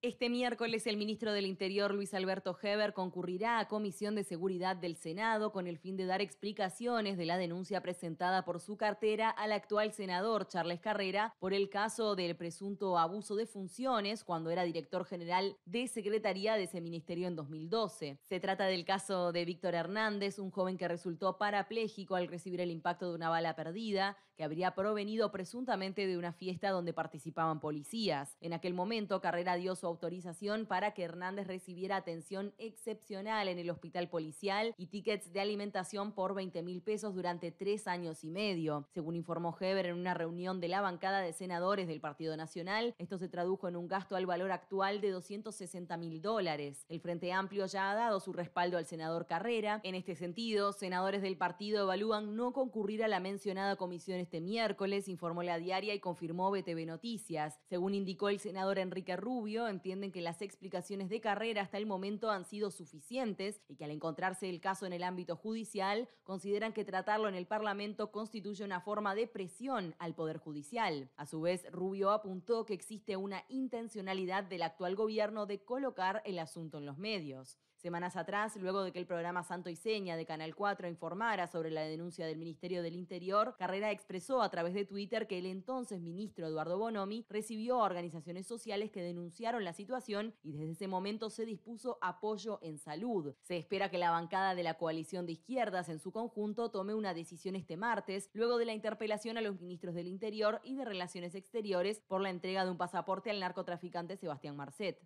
Este miércoles el ministro del Interior Luis Alberto Heber concurrirá a Comisión de Seguridad del Senado con el fin de dar explicaciones de la denuncia presentada por su cartera al actual senador Charles Carrera por el caso del presunto abuso de funciones cuando era director general de Secretaría de ese ministerio en 2012. Se trata del caso de Víctor Hernández, un joven que resultó parapléjico al recibir el impacto de una bala perdida que habría provenido presuntamente de una fiesta donde participaban policías. En aquel momento Carrera dio su autorización para que Hernández recibiera atención excepcional en el hospital policial y tickets de alimentación por 20 mil pesos durante tres años y medio. Según informó Heber en una reunión de la bancada de senadores del Partido Nacional, esto se tradujo en un gasto al valor actual de 260 mil dólares. El Frente Amplio ya ha dado su respaldo al senador Carrera. En este sentido, senadores del partido evalúan no concurrir a la mencionada comisión este miércoles, informó la diaria y confirmó BTV Noticias. Según indicó el senador Enrique Rubio, en entienden que las explicaciones de carrera hasta el momento han sido suficientes y que al encontrarse el caso en el ámbito judicial, consideran que tratarlo en el Parlamento constituye una forma de presión al Poder Judicial. A su vez, Rubio apuntó que existe una intencionalidad del actual gobierno de colocar el asunto en los medios. Semanas atrás, luego de que el programa Santo y Seña de Canal 4 informara sobre la denuncia del Ministerio del Interior, Carrera expresó a través de Twitter que el entonces ministro Eduardo Bonomi recibió a organizaciones sociales que denunciaron la situación y desde ese momento se dispuso apoyo en salud. Se espera que la bancada de la coalición de izquierdas en su conjunto tome una decisión este martes, luego de la interpelación a los ministros del Interior y de Relaciones Exteriores por la entrega de un pasaporte al narcotraficante Sebastián Marcet.